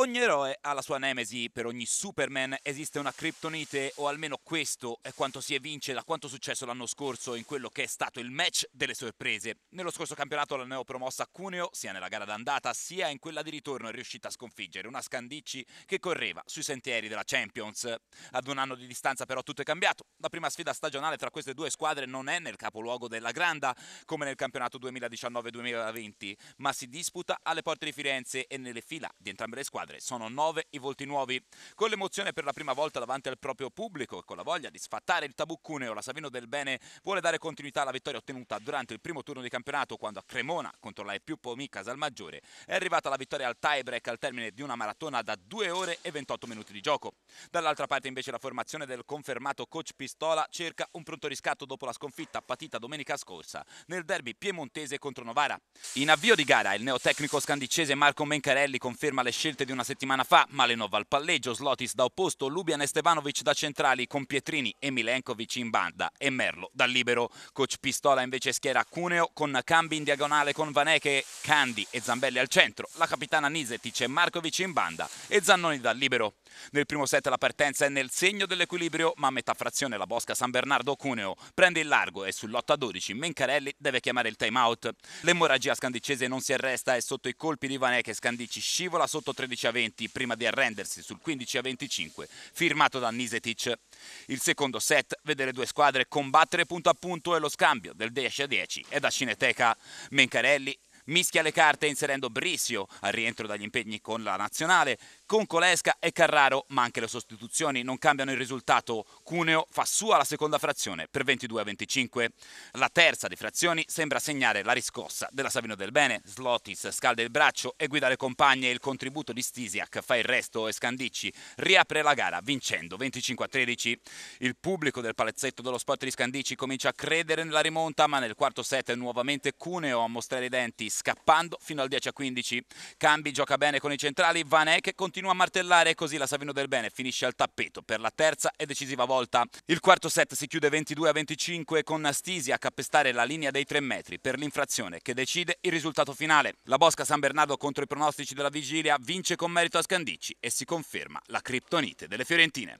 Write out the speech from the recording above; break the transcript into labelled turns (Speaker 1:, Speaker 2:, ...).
Speaker 1: Ogni eroe ha la sua nemesi, per ogni Superman esiste una criptonite o almeno questo è quanto si evince da quanto successo l'anno scorso in quello che è stato il match delle sorprese. Nello scorso campionato la neopromossa Cuneo, sia nella gara d'andata sia in quella di ritorno, è riuscita a sconfiggere una Scandicci che correva sui sentieri della Champions. Ad un anno di distanza però tutto è cambiato. La prima sfida stagionale tra queste due squadre non è nel capoluogo della Granda come nel campionato 2019-2020, ma si disputa alle porte di Firenze e nelle fila di entrambe le squadre squadre. Sono nove i volti nuovi. Con l'emozione per la prima volta davanti al proprio pubblico e con la voglia di sfattare il tabù cuneo, la Savino del Bene vuole dare continuità alla vittoria ottenuta durante il primo turno di campionato quando a Cremona contro la Epiupo Mica Salmaggiore è arrivata la vittoria al tie-break al termine di una maratona da 2 ore e 28 minuti di gioco. Dall'altra parte invece la formazione del confermato coach Pistola cerca un pronto riscatto dopo la sconfitta patita domenica scorsa nel derby piemontese contro Novara. In avvio di gara il neotecnico scandicese Marco Mencarelli conferma le scelte di una una settimana fa, Malenov al palleggio, Slotis da opposto, Lubian e Stevanovic da centrali con Pietrini e Milenkovic in banda e Merlo dal libero. Coach Pistola invece schiera Cuneo con cambi in diagonale con Vaneche, Candi e Zambelli al centro, la capitana Nisetic e Markovic in banda e Zannoni dal libero. Nel primo set la partenza è nel segno dell'equilibrio, ma a metà frazione la Bosca San Bernardo Cuneo prende il largo e sull'8-12 a Mencarelli deve chiamare il time out. L'emorragia scandicese non si arresta e sotto i colpi di Vaneche Scandici scivola sotto 13 a a 20 prima di arrendersi sul 15 a 25 firmato da Nisetic. Il secondo set vede le due squadre combattere punto a punto e lo scambio del 10 a 10 è da Cineteca. Mencarelli mischia le carte inserendo Brissio al rientro dagli impegni con la nazionale con Colesca e Carraro, ma anche le sostituzioni non cambiano il risultato. Cuneo fa sua la seconda frazione per 22 a 25. La terza di frazioni sembra segnare la riscossa della Savino del Bene. Slotis scalda il braccio e guida le compagne. Il contributo di Stisiak fa il resto e Scandicci riapre la gara vincendo 25 a 13. Il pubblico del palazzetto dello spot di Scandicci comincia a credere nella rimonta, ma nel quarto set è nuovamente Cuneo a mostrare i denti, scappando fino al 10 a 15. Cambi gioca bene con i centrali, Vanek continua continua a martellare e così la Savino del Bene finisce al tappeto per la terza e decisiva volta. Il quarto set si chiude 22 a 25 con Astisi a cappestare la linea dei 3 metri per l'infrazione che decide il risultato finale. La Bosca San Bernardo contro i pronostici della vigilia vince con merito a Scandicci e si conferma la criptonite delle Fiorentine.